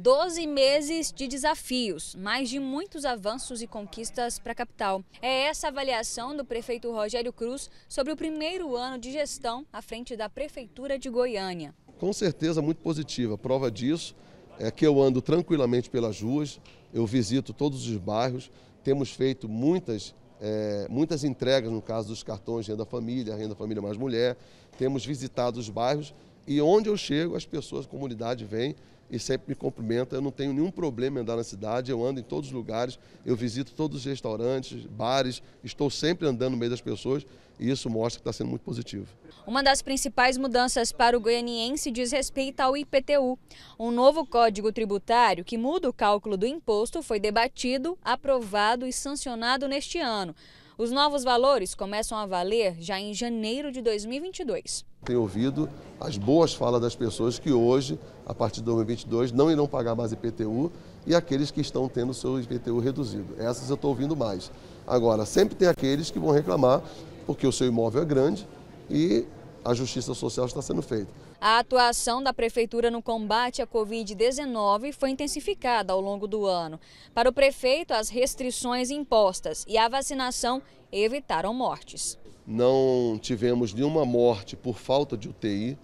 12 meses de desafios, mas de muitos avanços e conquistas para a capital. É essa a avaliação do prefeito Rogério Cruz sobre o primeiro ano de gestão à frente da Prefeitura de Goiânia. Com certeza, muito positiva. Prova disso é que eu ando tranquilamente pelas ruas, eu visito todos os bairros, temos feito muitas é, muitas entregas, no caso dos cartões Renda Família, Renda Família Mais Mulher, temos visitado os bairros e onde eu chego, as pessoas, a comunidade vem e sempre me cumprimenta. Eu não tenho nenhum problema em andar na cidade, eu ando em todos os lugares, eu visito todos os restaurantes, bares, estou sempre andando no meio das pessoas e isso mostra que está sendo muito positivo. Uma das principais mudanças para o goianiense diz respeito ao IPTU. Um novo código tributário que muda o cálculo do imposto foi debatido, aprovado e sancionado neste ano. Os novos valores começam a valer já em janeiro de 2022. Tenho ouvido as boas falas das pessoas que hoje, a partir de 2022, não irão pagar mais IPTU e aqueles que estão tendo seu IPTU reduzido. Essas eu estou ouvindo mais. Agora, sempre tem aqueles que vão reclamar porque o seu imóvel é grande e a justiça social está sendo feita. A atuação da Prefeitura no combate à Covid-19 foi intensificada ao longo do ano. Para o prefeito, as restrições impostas e a vacinação evitaram mortes. Não tivemos nenhuma morte por falta de UTI,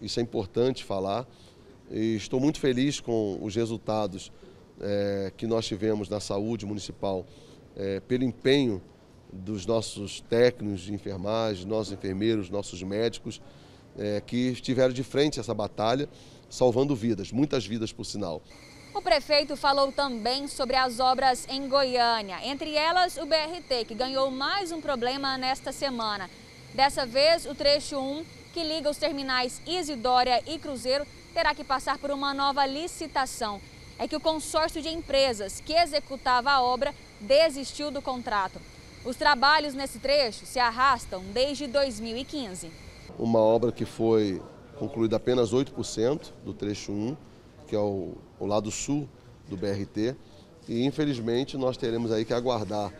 isso é importante falar. E estou muito feliz com os resultados é, que nós tivemos na saúde municipal, é, pelo empenho dos nossos técnicos de enfermagem, nossos enfermeiros, nossos médicos, é, que estiveram de frente a essa batalha, salvando vidas, muitas vidas por sinal. O prefeito falou também sobre as obras em Goiânia, entre elas o BRT, que ganhou mais um problema nesta semana. Dessa vez, o trecho 1, que liga os terminais Isidória e Cruzeiro, terá que passar por uma nova licitação. É que o consórcio de empresas que executava a obra desistiu do contrato. Os trabalhos nesse trecho se arrastam desde 2015. Uma obra que foi concluída apenas 8% do trecho 1, que é o, o lado sul do BRT. E infelizmente nós teremos aí que aguardar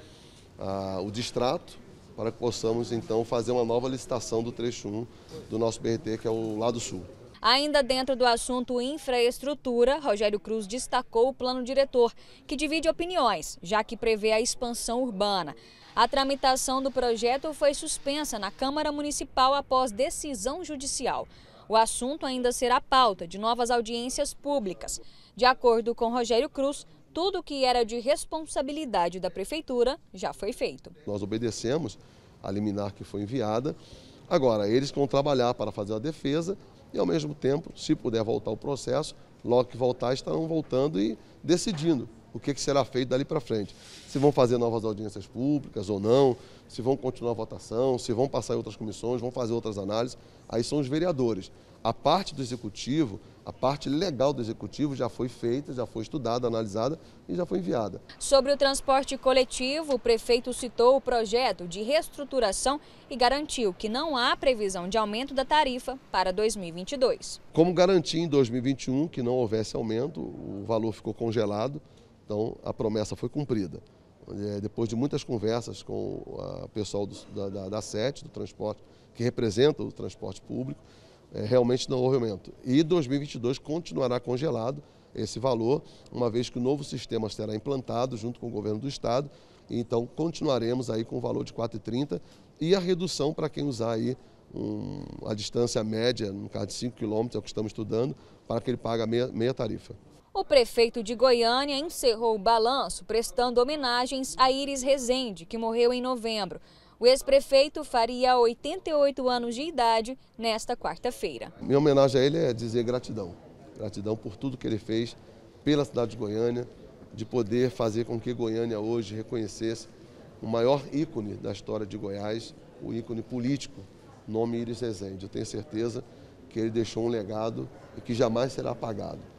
ah, o distrato para que possamos então fazer uma nova licitação do trecho 1 do nosso BRT, que é o lado sul. Ainda dentro do assunto infraestrutura, Rogério Cruz destacou o plano diretor, que divide opiniões, já que prevê a expansão urbana. A tramitação do projeto foi suspensa na Câmara Municipal após decisão judicial. O assunto ainda será pauta de novas audiências públicas. De acordo com Rogério Cruz, tudo o que era de responsabilidade da prefeitura já foi feito. Nós obedecemos a liminar que foi enviada. Agora, eles vão trabalhar para fazer a defesa e, ao mesmo tempo, se puder voltar o processo, logo que voltar, estarão voltando e decidindo o que, será feito dali para frente. Se vão fazer novas audiências públicas ou não, se vão continuar a votação, se vão passar em outras comissões, vão fazer outras análises, aí são os vereadores a parte do executivo, a parte legal do executivo já foi feita, já foi estudada, analisada e já foi enviada. Sobre o transporte coletivo, o prefeito citou o projeto de reestruturação e garantiu que não há previsão de aumento da tarifa para 2022. Como garantir em 2021 que não houvesse aumento, o valor ficou congelado, então a promessa foi cumprida. É, depois de muitas conversas com o pessoal do, da, da, da SET, do transporte, que representa o transporte público, é, realmente não houve aumento. E 2022 continuará congelado esse valor, uma vez que o novo sistema será implantado junto com o governo do Estado. Então, continuaremos aí com o valor de 4,30 e a redução para quem usar aí um, a distância média, no caso de 5 quilômetros, é o que estamos estudando, para que ele pague meia, meia tarifa. O prefeito de Goiânia encerrou o balanço prestando homenagens a Iris Rezende, que morreu em novembro. O ex-prefeito faria 88 anos de idade nesta quarta-feira. Minha homenagem a ele é dizer gratidão. Gratidão por tudo que ele fez pela cidade de Goiânia, de poder fazer com que Goiânia hoje reconhecesse o maior ícone da história de Goiás, o ícone político, nome Iris Rezende. Eu tenho certeza que ele deixou um legado e que jamais será apagado.